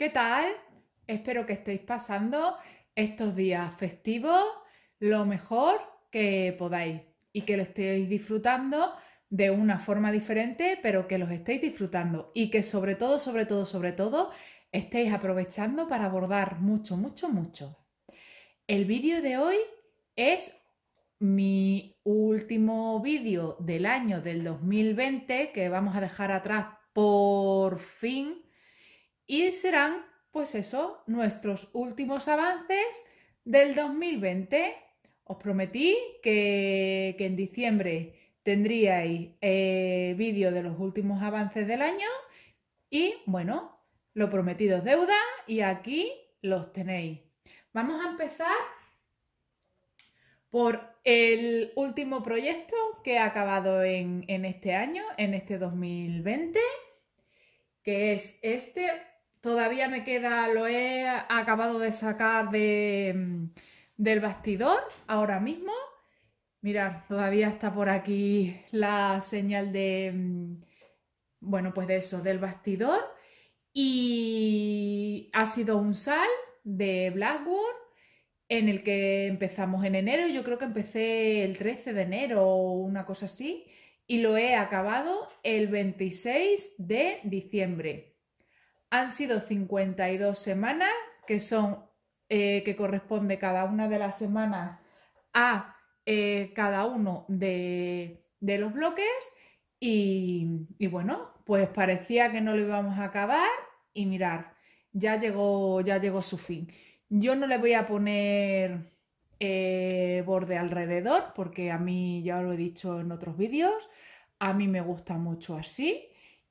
¿Qué tal? Espero que estéis pasando estos días festivos lo mejor que podáis y que lo estéis disfrutando de una forma diferente, pero que los estéis disfrutando y que sobre todo, sobre todo, sobre todo, estéis aprovechando para abordar mucho, mucho, mucho. El vídeo de hoy es mi último vídeo del año del 2020 que vamos a dejar atrás por fin y serán, pues eso, nuestros últimos avances del 2020. Os prometí que, en diciembre tendríais eh, vídeo de los últimos avances del año y bueno, lo prometido es deuda y aquí los tenéis. Vamos a empezar por el último proyecto que ha acabado en, en este año, en este 2020, que es este todavía me queda, lo he acabado de sacar mm, del bastidor ahora mismo. Mirad, todavía está por aquí la señal de, mm, bueno, pues de eso, del bastidor. Y ha sido un sal de Blackboard en el que empezamos en enero. Yo creo que empecé el 13 de enero o una cosa así. Y lo he acabado el 26 de diciembre han sido 52 semanas, que son eh, que corresponde cada una de las semanas a eh, cada uno de, de los bloques. Y, y, bueno, pues parecía que no lo íbamos a acabar y mirar, ya llegó, ya llegó su fin. Yo no le voy a poner eh, borde alrededor porque a mí, ya lo he dicho en otros vídeos, a mí me gusta mucho así.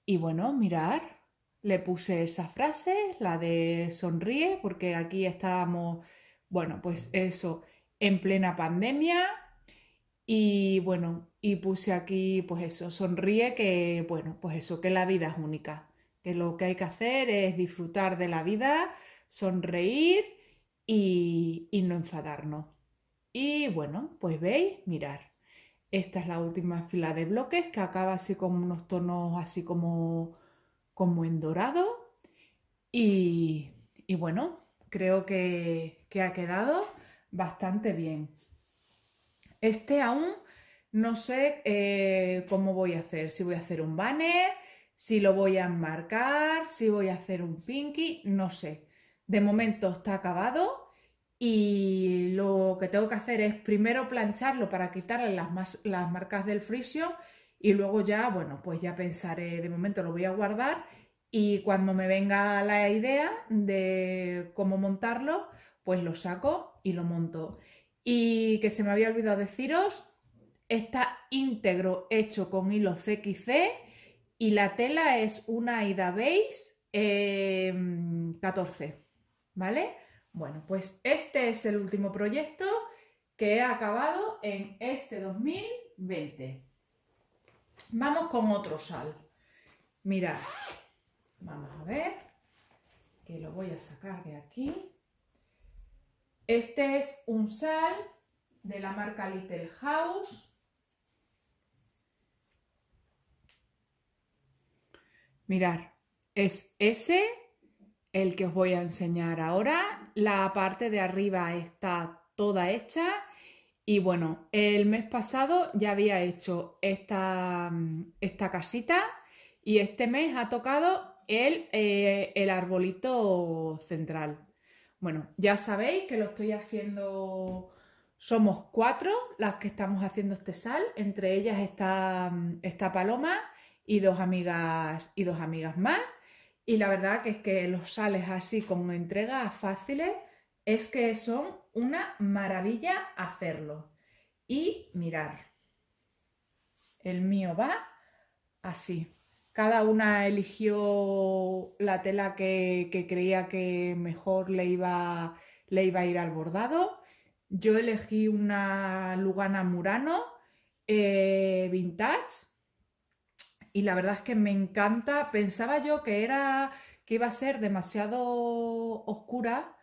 Y bueno, mirar, le puse esa frase, la de sonríe, porque aquí estábamos, bueno, pues eso, en plena pandemia. Y bueno, y puse aquí, pues eso, sonríe que, bueno, pues eso, que la vida es única, que lo que hay que hacer es disfrutar de la vida, sonreír y, no enfadarnos. Y bueno, pues veis, mirar. Esta es la última fila de bloques que acaba así con unos tonos así como como en dorado. Y, bueno, creo que, ha quedado bastante bien. Este aún no sé eh, cómo voy a hacer, si voy a hacer un banner, si lo voy a enmarcar, si voy a hacer un pinky, no sé. De momento está acabado y lo que tengo que hacer es primero plancharlo para quitarle las, las marcas del frisio y luego ya, bueno, pues ya pensaré, de momento lo voy a guardar y cuando me venga la idea de cómo montarlo, pues lo saco y lo monto. Y que se me había olvidado deciros, está íntegro hecho con hilo CXC y la tela es una Ida Base 14, eh, ¿vale? Bueno, pues este es el último proyecto que he acabado en este 2020. Vamos con otro sal. Mirad, vamos a ver, que lo voy a sacar de aquí. Este es un sal de la marca Little House. mirad, es ese el que os voy a enseñar ahora. La parte de arriba está toda hecha y bueno, el mes pasado ya había hecho esta, mm, esta casita y este mes ha tocado el, eh, el, arbolito central. Bueno, ya sabéis que lo estoy haciendo, somos cuatro las que estamos haciendo este sal, entre ellas está mm, esta paloma y dos amigas y dos amigas más. Y la verdad que es que los sales así con entregas fáciles es que son una maravilla hacerlo. Y mirar. El mío va así. Cada una eligió la tela que, creía que mejor le iba, le iba a ir al bordado. Yo elegí una Lugana Murano eh, vintage y la verdad es que me encanta. Pensaba yo que era que iba a ser demasiado oscura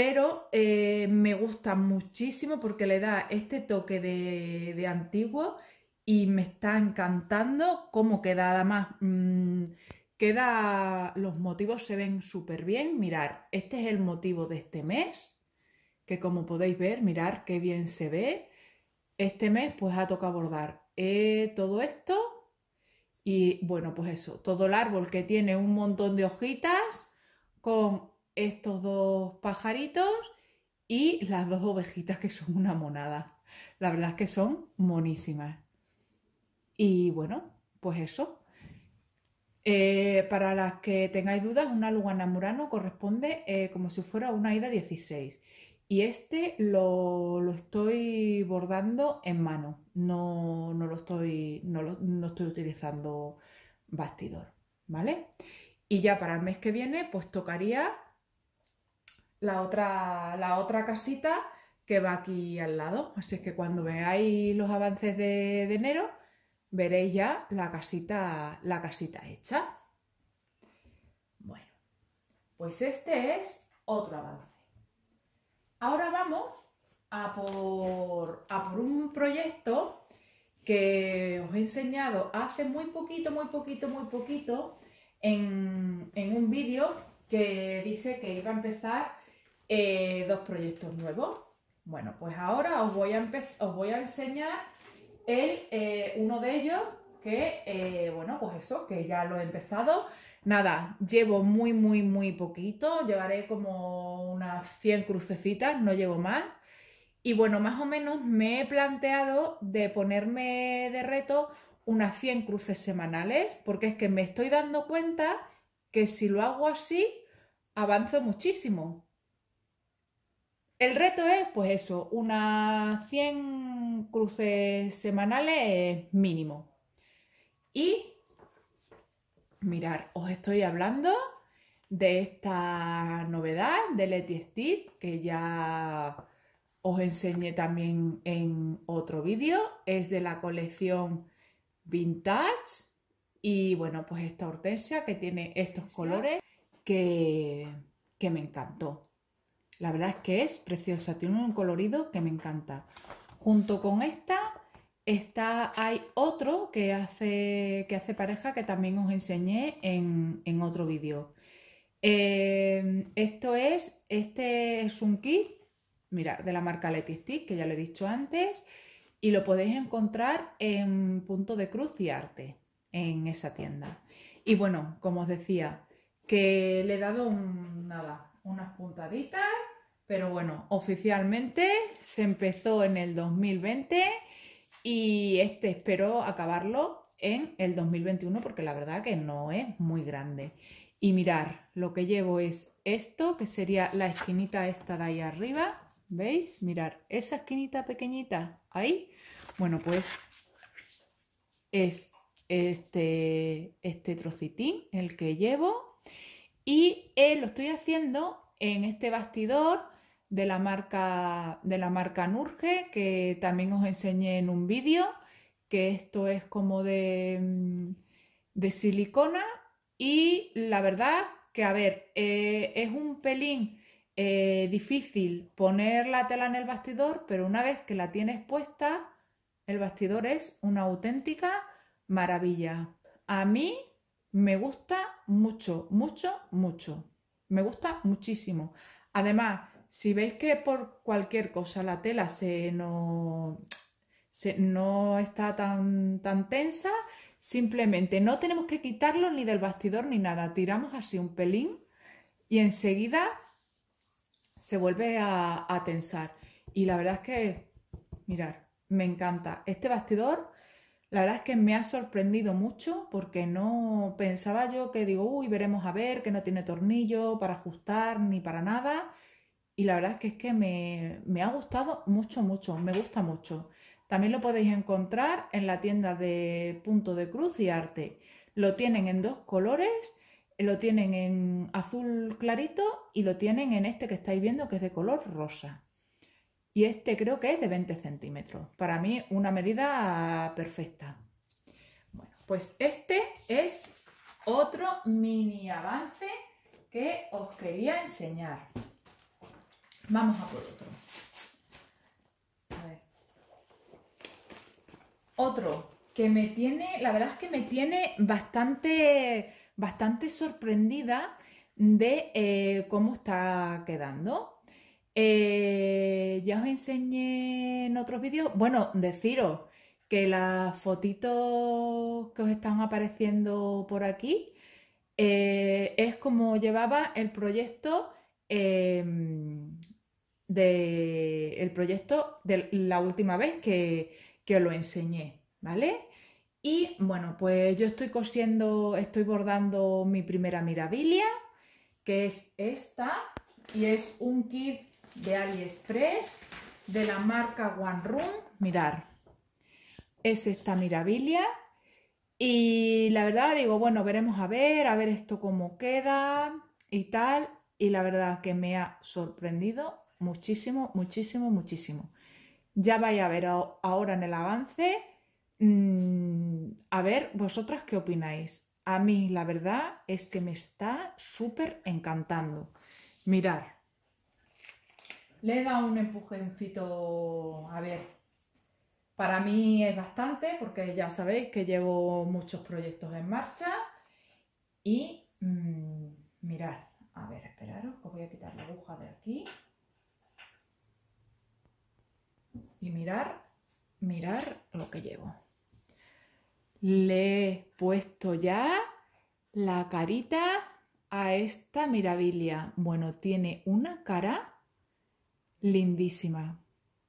pero eh, me gusta muchísimo porque le da este toque de, antiguo y me está encantando cómo queda. Además, mm, queda, los motivos se ven súper bien. Mirar, este es el motivo de este mes, que como podéis ver, mirar qué bien se ve. Este mes pues ha tocado bordar eh, todo esto y bueno, pues eso, todo el árbol que tiene un montón de hojitas con estos dos pajaritos y las dos ovejitas que son una monada. La verdad es que son monísimas. Y bueno, pues eso. Eh, para las que tengáis dudas, una Lugana Murano corresponde eh, como si fuera una Ida 16. Y este lo, estoy bordando en mano, no, lo estoy, no, estoy utilizando bastidor, ¿vale? Y ya para el mes que viene, pues tocaría la otra, la otra casita que va aquí al lado. Así que cuando veáis los avances de, enero, veréis ya la casita, la casita hecha. Bueno, pues este es otro avance. Ahora vamos a por, por un proyecto que os he enseñado hace muy poquito, muy poquito, muy poquito en, en un vídeo que dije que iba a empezar eh, dos proyectos nuevos. Bueno, pues ahora os voy a, os voy a enseñar el, eh, uno de ellos que, eh, bueno, pues eso, que ya lo he empezado. Nada, llevo muy, muy, muy poquito, llevaré como unas 100 crucecitas, no llevo más. Y bueno, más o menos me he planteado de ponerme de reto unas 100 cruces semanales, porque es que me estoy dando cuenta que si lo hago así, avanzo muchísimo. El reto es, pues eso, unas 100 cruces semanales mínimo. Y mirar, os estoy hablando de esta novedad de Letty Stitch, que ya os enseñé también en otro vídeo. Es de la colección Vintage y bueno, pues esta hortensia que tiene estos colores que, que me encantó. La verdad es que es preciosa, tiene un colorido que me encanta. Junto con esta hay otro que hace, que hace pareja que también os enseñé en, otro vídeo. Eh, esto es, este es un kit, mirad, de la marca Letty Stick, que ya lo he dicho antes, y lo podéis encontrar en Punto de Cruz y Arte, en esa tienda. Y bueno, como os decía, que le he dado nada, unas puntaditas pero bueno, oficialmente se empezó en el 2020 y este espero acabarlo en el 2021 porque la verdad que no es muy grande. Y mirar, lo que llevo es esto, que sería la esquinita esta de ahí arriba. ¿Veis? Mirar, esa esquinita pequeñita ahí. Bueno, pues es este, este trocitín el que llevo. Y eh, lo estoy haciendo en este bastidor de la marca, de la marca Nurge, que también os enseñé en un vídeo, que esto es como de, mm, de silicona y la verdad que, a ver, eh, es un pelín eh, difícil poner la tela en el bastidor, pero una vez que la tienes puesta, el bastidor es una auténtica maravilla. A mí me gusta mucho, mucho, mucho. Me gusta muchísimo. Además, si veis que por cualquier cosa la tela se no, está tan, tensa, simplemente no tenemos que quitarlo ni del bastidor ni nada. Tiramos así un pelín y enseguida se vuelve a, a tensar. Y la verdad es que, mirar, me encanta. Este bastidor, la verdad es que me ha sorprendido mucho porque no pensaba yo que digo, uy, veremos a ver, que no tiene tornillo para ajustar ni para nada y la verdad es que es que me, me ha gustado mucho, mucho, me gusta mucho. También lo podéis encontrar en la tienda de Punto de Cruz y Arte. Lo tienen en dos colores, lo tienen en azul clarito y lo tienen en este que estáis viendo que es de color rosa. Y este creo que es de 20 centímetros. Para mí una medida perfecta. Bueno, pues este es otro mini avance que os quería enseñar. Vamos a por otro. A ver. Otro que me tiene, la verdad es que me tiene bastante, bastante sorprendida de eh, cómo está quedando. Eh, ya os enseñé en otros vídeos, bueno, deciros que las fotitos que os están apareciendo por aquí eh, es como llevaba el proyecto del proyecto de la última vez que, que os lo enseñé, ¿vale? Y bueno, pues yo estoy cosiendo, estoy bordando mi primera mirabilia, que es esta, y es un kit de AliExpress de la marca One Room. Mirar, es esta mirabilia. Y la verdad digo, bueno, veremos a ver, a ver esto cómo queda y tal. Y la verdad que me ha sorprendido muchísimo, muchísimo, muchísimo. Ya vais a ver ahora en el avance, mm, a ver vosotras qué opináis. A mí la verdad es que me está súper encantando. Mirar. Le he dado un empujoncito, a ver, para mí es bastante porque ya sabéis que llevo muchos proyectos en marcha y mm, mirad, a ver, esperaros, os voy a quitar la aguja de aquí. y mirar, mirar lo que llevo. Le he puesto ya la carita a esta mirabilia. Bueno, tiene una cara lindísima.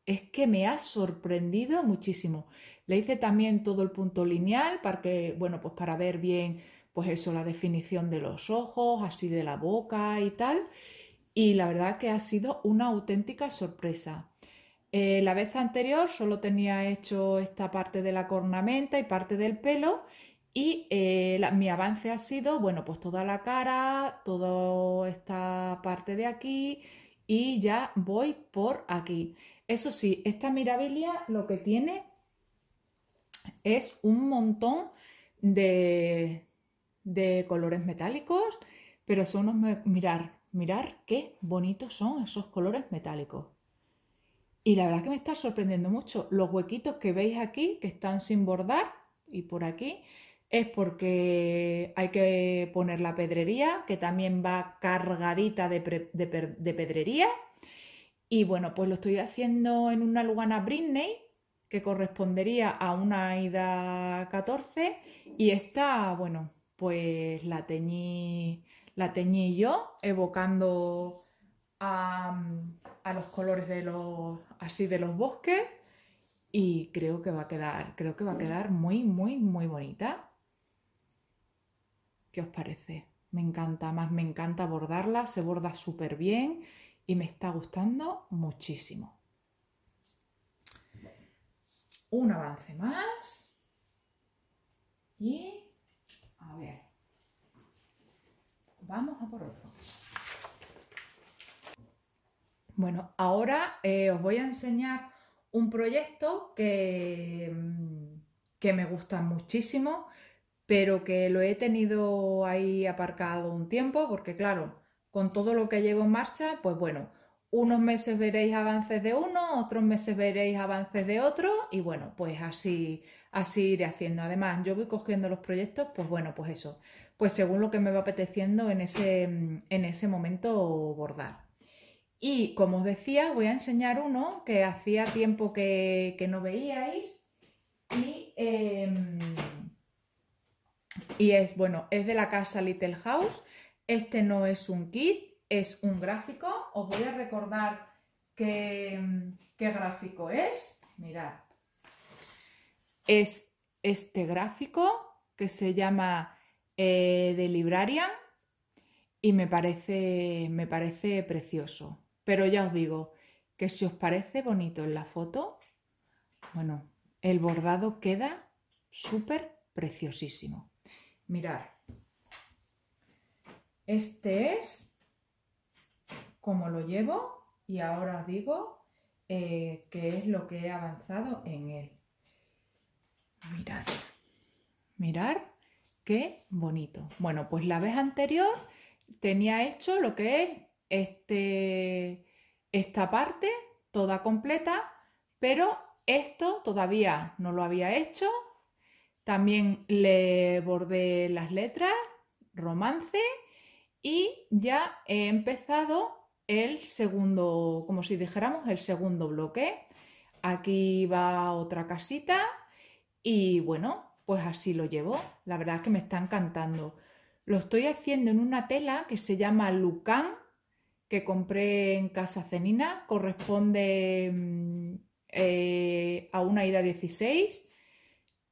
Es que me ha sorprendido muchísimo. Le hice también todo el punto lineal para que, bueno, pues para ver bien, pues eso, la definición de los ojos, así de la boca y tal. Y la verdad que ha sido una auténtica sorpresa. Eh, la vez anterior solo tenía hecho esta parte de la cornamenta y parte del pelo y eh, mi avance ha sido, bueno, pues toda la cara, toda esta parte de aquí y ya voy por aquí. Eso sí, esta mirabilia lo que tiene es un montón de, colores metálicos, pero solo unos, mirar, mirar qué bonitos son esos colores metálicos. Y la verdad que me está sorprendiendo mucho. Los huequitos que veis aquí, que están sin bordar, y por aquí, es porque hay que poner la pedrería, que también va cargadita de, pedrería. Y bueno, pues lo estoy haciendo en una Lugana Britney, que correspondería a una ida 14. Y esta, bueno, pues la teñí, la teñí yo, evocando Mm, a, los colores de los, así de los bosques y creo que va a quedar, creo que va a quedar muy, muy, muy bonita. ¿Qué os parece? Me encanta, más me encanta bordarla, se borda súper bien y me está gustando muchísimo. Un avance más. Y a ver, vamos a por otro. Bueno, ahora eh, os voy a enseñar un proyecto que, mm, que, me gusta muchísimo, pero que lo he tenido ahí aparcado un tiempo, porque claro, con todo lo que llevo en marcha, pues bueno, unos meses veréis avances de uno, otros meses veréis avances de otro, y bueno, pues así, así iré haciendo. Además, yo voy cogiendo los proyectos, pues bueno, pues eso, pues según lo que me va apeteciendo en ese, mm, en ese momento bordar. Y como os decía, voy a enseñar uno que hacía tiempo que, no veíais. Em, y, es, bueno, es de la casa Little House. Este no es un kit, es un gráfico. Os voy a recordar qué, gráfico es. Mirad. Es este gráfico que se llama eh, de Librarian y me parece precioso. Pero ya os digo que si os parece bonito en la foto, bueno, el bordado queda súper preciosísimo. Mirad. Este es como lo llevo y ahora os digo eh, qué es lo que he avanzado en él. Mirad, Mirad qué bonito. Bueno, pues la vez anterior tenía hecho lo que es este, esta parte toda completa, pero esto todavía no lo había hecho. También le bordé las letras, romance, y ya he empezado el segundo, como si dijéramos, el segundo bloque. Aquí va otra casita y bueno, pues así lo llevo. La verdad es que me está encantando. Lo estoy haciendo en una tela que se llama Lucan que compré en Casa Cenina corresponde mm, eh, a una ida 16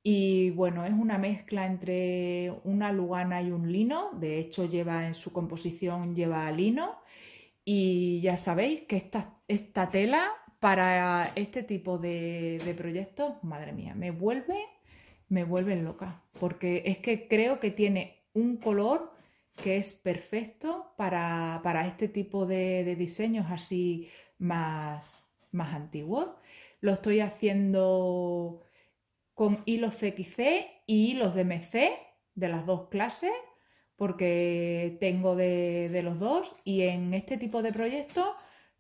y bueno, es una mezcla entre una lugana y un lino, de hecho lleva en su composición lleva lino y ya sabéis que esta, esta tela para este tipo de, proyectos, madre mía, me vuelve, me vuelven loca, porque es que creo que tiene un color que es perfecto para, este tipo de, diseños así más, más antiguos. Lo estoy haciendo con hilos CXC y hilos DMC de las dos clases porque tengo de, los dos y en este tipo de proyectos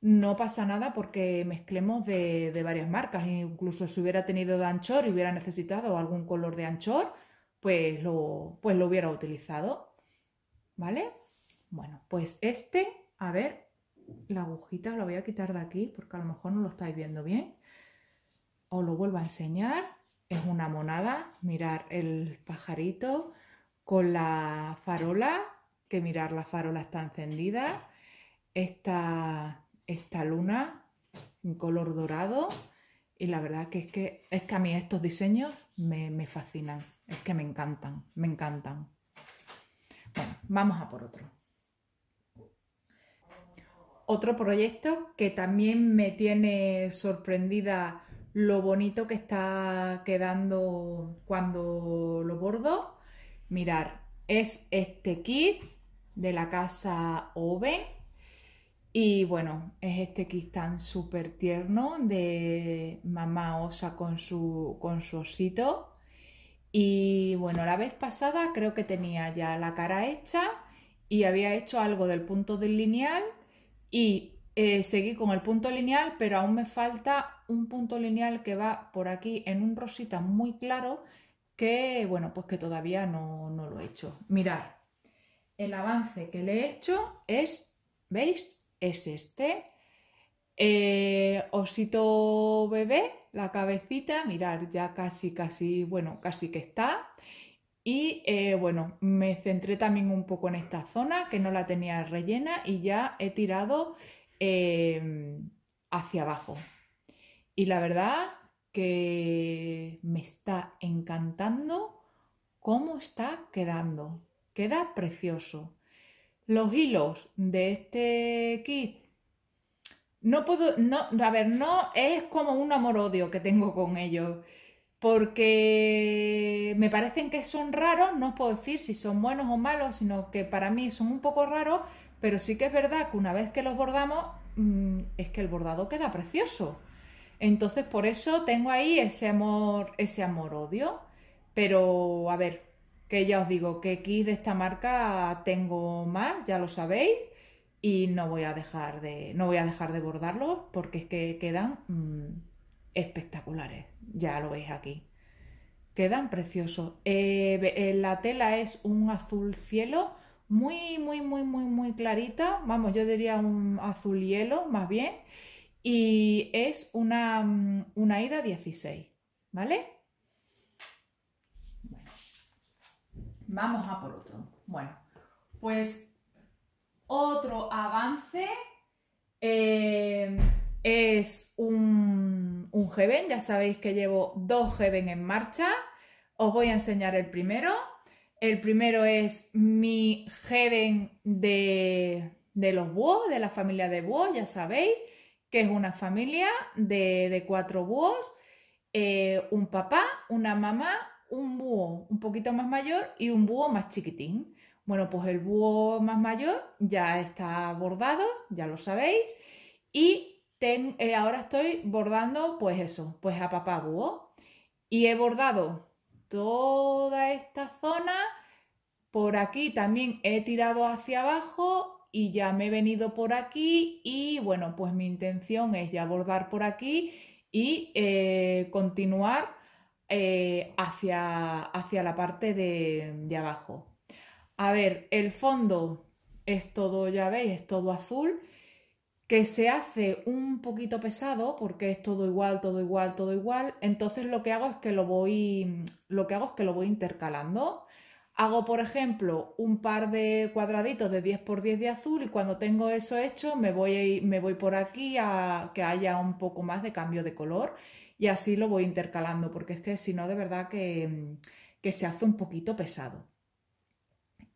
no pasa nada porque mezclemos de, de, varias marcas. Incluso si hubiera tenido de anchor y hubiera necesitado algún color de anchor, pues pues lo hubiera utilizado. ¿Vale? Bueno, pues este, a ver, la agujita la voy a quitar de aquí porque a lo mejor no lo estáis viendo bien. Os lo vuelvo a enseñar. Es una monada, mirar el pajarito con la farola, que mirar la farola está encendida. Esta, esta luna en color dorado y la verdad que es que, es que a mí estos diseños me, me fascinan, es que me encantan, me encantan vamos a por otro. Otro proyecto que también me tiene sorprendida lo bonito que está quedando cuando lo bordo. Mirar, es este kit de la casa Oven. Y bueno, es este kit tan súper tierno de mamá osa con su, con su osito. Y bueno, la vez pasada creo que tenía ya la cara hecha y había hecho algo del punto del lineal y eh, seguí con el punto lineal, pero aún me falta un punto lineal que va por aquí en un rosita muy claro que, bueno, pues que todavía no, no lo he hecho. Mirad, el avance que le he hecho es, ¿veis? Es este eh, osito bebé la cabecita, mirar, ya casi, casi, bueno, casi que está. Y eh, bueno, me centré también un poco en esta zona que no la tenía rellena y ya he tirado em, hacia abajo. Y la verdad que me está encantando cómo está quedando. Queda precioso. Los hilos de este kit no puedo, no, a ver, no es como un amor-odio que tengo con ellos, porque me parecen que son raros, no os puedo decir si son buenos o malos, sino que para mí son un poco raros, pero sí que es verdad que una vez que los bordamos, mm, es que el bordado queda precioso. Entonces, por eso tengo ahí ese amor, ese amor-odio, pero a ver, que ya os digo que aquí de esta marca tengo más, ya lo sabéis y no voy a dejar de, no voy a dejar de bordarlos porque es que quedan mm, espectaculares, ya lo veis aquí. Quedan preciosos. Eh, eh, la tela es un azul cielo muy, muy, muy, muy, muy clarita. Vamos, yo diría un azul hielo más bien. Y es una, mm, ida 16, ¿vale? Vamos a por otro. Bueno, pues otro avance eh, es un, un Heaven, ya sabéis que llevo dos Heaven en marcha. Os voy a enseñar el primero. El primero es mi Heaven de, de los búhos, de la familia de búhos, ya sabéis, que es una familia de, de cuatro búhos, eh, un papá, una mamá, un búho un poquito más mayor y un búho más chiquitín. Bueno, pues el búho más mayor ya está bordado, ya lo sabéis, y eh, ahora estoy bordando pues eso, pues a papá búho. Y he bordado toda esta zona, por aquí también he tirado hacia abajo y ya me he venido por aquí y bueno, pues mi intención es ya bordar por aquí y eh, continuar eh, hacia, hacia la parte de abajo. A ver, el fondo es todo, ya veis, es todo azul, que se hace un poquito pesado porque es todo igual, todo igual, todo igual. Entonces lo que hago es que lo voy, lo que hago es que lo voy intercalando. Hago, por ejemplo, un par de cuadraditos de 10 por 10 de azul y cuando tengo eso hecho me voy, me voy por aquí a que haya un poco más de cambio de color y así lo voy intercalando porque es que si no de verdad que se hace un poquito pesado.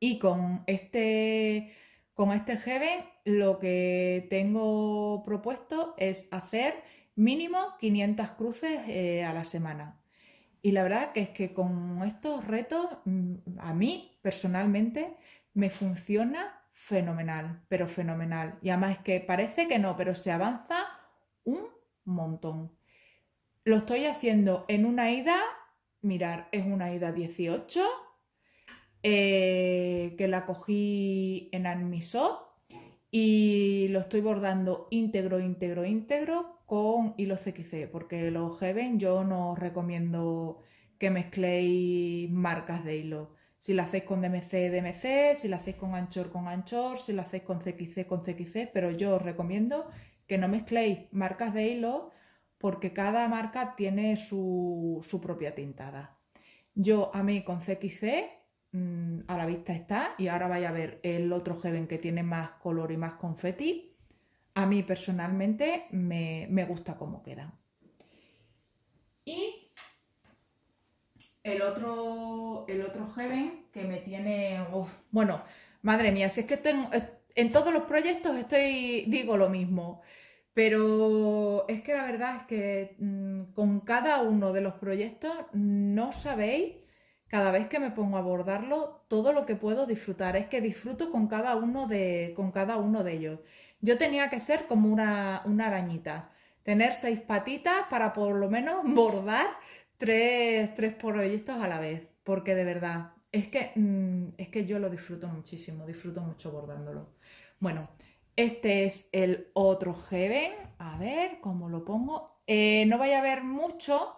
Y con este, con este Heaven lo que tengo propuesto es hacer mínimo 500 cruces eh, a la semana. Y la verdad que es que con estos retos, mm, a mí personalmente, me funciona fenomenal, pero fenomenal. Y además es que parece que no, pero se avanza un montón. Lo estoy haciendo en una ida, mirar, es una ida 18, eh, que la cogí en Annisot y lo estoy bordando íntegro, íntegro, íntegro con hilos CXC, porque los Heaven yo no os recomiendo que mezcléis marcas de hilo. Si lo hacéis con DMC, DMC, si lo hacéis con anchor, con anchor, si lo hacéis con CXC, con CXC, pero yo os recomiendo que no mezcléis marcas de hilo porque cada marca tiene su, su propia tintada. Yo a mí con CXC Mm, a la vista está y ahora vaya a ver el otro Heaven que tiene más color y más confeti. A mí personalmente me, gusta cómo queda Y el otro, el otro Heaven que me tiene... bueno, madre mía, si es que estoy eh, en, todos los proyectos estoy digo lo mismo. Pero es que la verdad es que mm, con cada uno de los proyectos no sabéis cada vez que me pongo a bordarlo, todo lo que puedo disfrutar. Es que disfruto con cada uno de, con cada uno de ellos. Yo tenía que ser como una, una arañita, tener seis patitas para por lo menos mm. bordar tres, tres proyectos a la vez, porque de verdad, es que, mm, es que yo lo disfruto muchísimo, disfruto mucho bordándolo. Bueno, este es el otro Heaven, a ver cómo lo pongo. Eh, no vaya a ver mucho,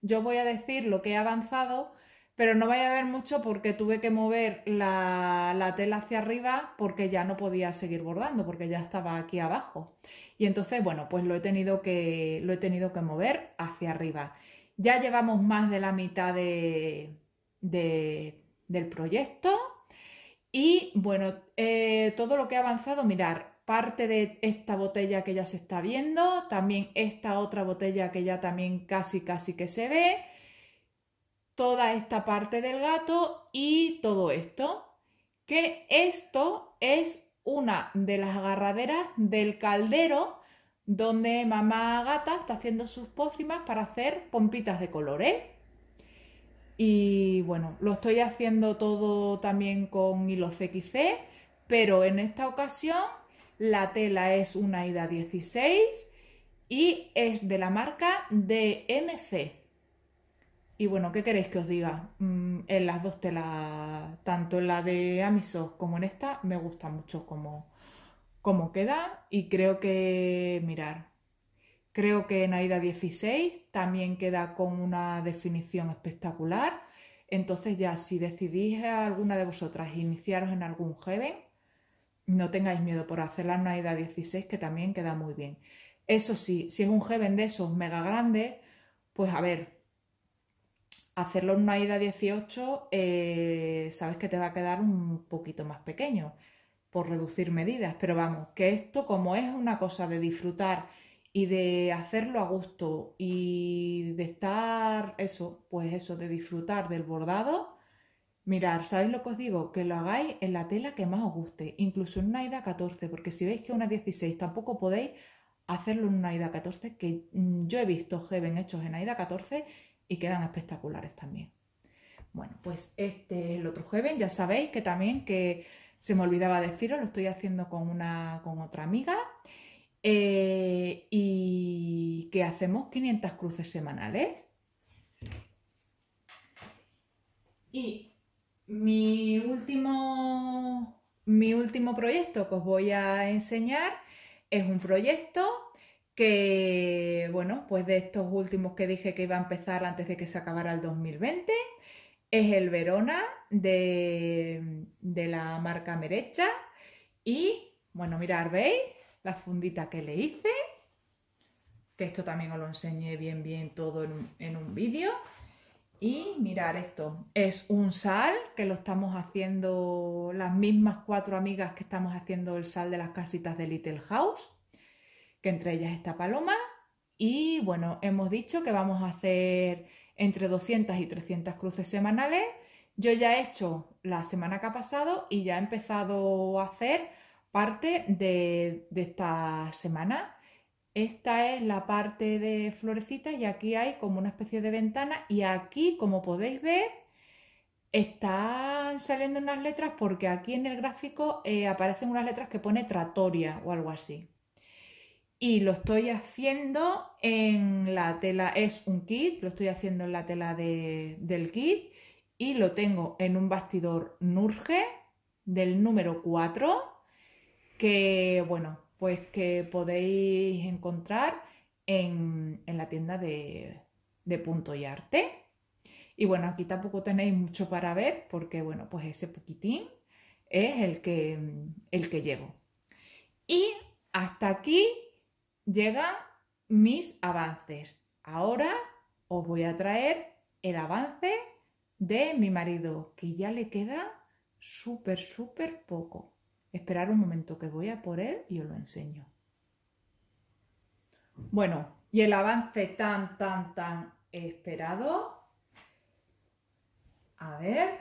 yo voy a decir lo que he avanzado, pero no vaya a ver mucho porque tuve que mover la, tela hacia arriba porque ya no podía seguir bordando, porque ya estaba aquí abajo. Y entonces, bueno, pues lo he tenido que, lo he tenido que mover hacia arriba. Ya llevamos más de la mitad del proyecto y bueno, eh, todo lo que he avanzado, mirar, parte de esta botella que ya se está viendo, también esta otra botella que ya también casi casi que se ve, toda esta parte del gato y todo esto. Que esto es una de las agarraderas del caldero donde mamá gata está haciendo sus pócimas para hacer pompitas de colores. ¿eh? Y bueno, lo estoy haciendo todo también con hilo CXC, pero en esta ocasión la tela es una IDA 16 y es de la marca DMC. Y bueno, ¿qué queréis que os diga? Mm, en las dos telas, tanto en la de Amisos como en esta, me gusta mucho cómo, cómo queda y creo que, mirar, creo que en Aida 16 también queda con una definición espectacular. Entonces ya si decidís alguna de vosotras iniciaros en algún Heaven, no tengáis miedo por hacerla en Naida 16 que también queda muy bien. Eso sí, si es un Heaven de esos mega grandes, pues a ver, hacerlo en una ida 18, eh, sabes que te va a quedar un poquito más pequeño por reducir medidas, pero vamos, que esto como es una cosa de disfrutar y de hacerlo a gusto y de estar eso, pues eso, de disfrutar del bordado, mirar, ¿sabéis lo que os digo? Que lo hagáis en la tela que más os guste, incluso en una ida 14, porque si veis que una 16 tampoco podéis hacerlo en una ida 14, que mm, yo he visto Heaven hechos en ida 14 y quedan espectaculares también. Bueno, pues este es el otro jueves ya sabéis que también que se me olvidaba deciros, lo estoy haciendo con, una, con otra amiga. Eh, y que hacemos 500 cruces semanales. Y mi último, mi último proyecto que os voy a enseñar es un proyecto que, bueno, pues de estos últimos que dije que iba a empezar antes de que se acabara el 2020, es el Verona de, de la marca Merecha. Y, bueno, mirar, ¿veis? La fundita que le hice, que esto también os lo enseñé bien, bien todo en un, en un vídeo. Y mirar esto, es un sal que lo estamos haciendo las mismas cuatro amigas que estamos haciendo el sal de las casitas de Little House que entre ellas está Paloma. Y bueno, hemos dicho que vamos a hacer entre 200 y 300 cruces semanales. Yo ya he hecho la semana que ha pasado y ya he empezado a hacer parte de, esta semana. Esta es la parte de florecitas y aquí hay como una especie de ventana y aquí, como podéis ver, están saliendo unas letras porque aquí en el gráfico eh, aparecen unas letras que pone tratoria o algo así y lo estoy haciendo en la tela, es un kit, lo estoy haciendo en la tela del kit y lo tengo en un bastidor Nurge del número 4 que bueno, pues que podéis encontrar en, la tienda de, de Punto y Arte. Y bueno, aquí tampoco tenéis mucho para ver porque bueno, pues ese poquitín es el que, el que llevo. Y hasta aquí llegan mis avances. Ahora os voy a traer el avance de mi marido, que ya le queda súper, súper poco. Esperar un momento que voy a por él y os lo enseño. Bueno, y el avance tan, tan, tan esperado. A ver.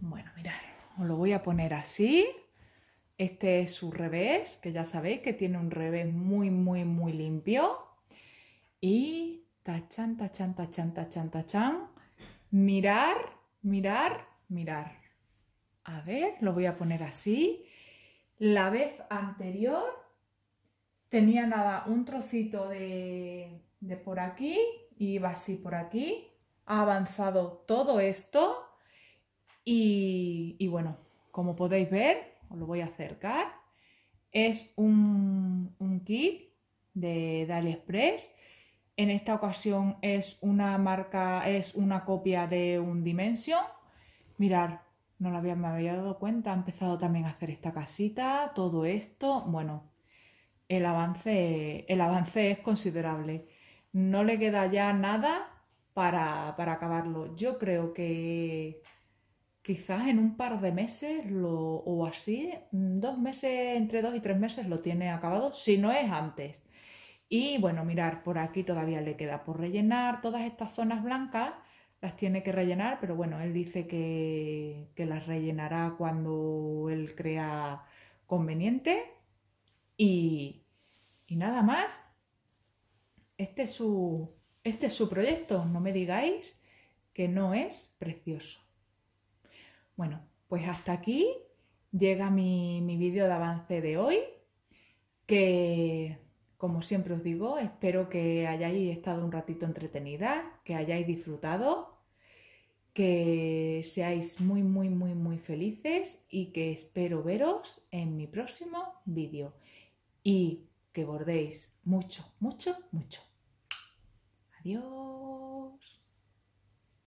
Bueno, mirad, os lo voy a poner así. Este es su revés, que ya sabéis que tiene un revés muy, muy, muy limpio. Y tachan, tachan, tachan, tachan, tachan. Mirar, mirar, mirar. A ver, lo voy a poner así. La vez anterior tenía nada, un trocito de, por aquí y iba así por aquí. Ha avanzado todo esto y, y bueno, como podéis ver, os lo voy a acercar. Es un, un kit de, de AliExpress. En esta ocasión es una marca, es una copia de un Dimension. Mirar, no lo había, me había dado cuenta, ha empezado también a hacer esta casita, todo esto. Bueno, el avance, el avance es considerable. No le queda ya nada para, para acabarlo. Yo creo que, quizás en un par de meses o así, mm, dos meses, entre dos y tres meses lo tiene acabado, si no es antes. Y bueno, mirar, por aquí todavía le queda por rellenar todas estas zonas blancas, las tiene que rellenar, pero bueno, él dice que, las rellenará cuando él crea conveniente. Y, nada más. Este este es su proyecto, no me digáis que no es precioso. Bueno, pues hasta aquí llega mi, mi vídeo de avance de hoy, que como siempre os digo, espero que hayáis estado un ratito entretenida, que hayáis disfrutado, que seáis muy, muy, muy, muy felices y que espero veros en mi próximo vídeo y que bordéis mucho, mucho, mucho. Adiós.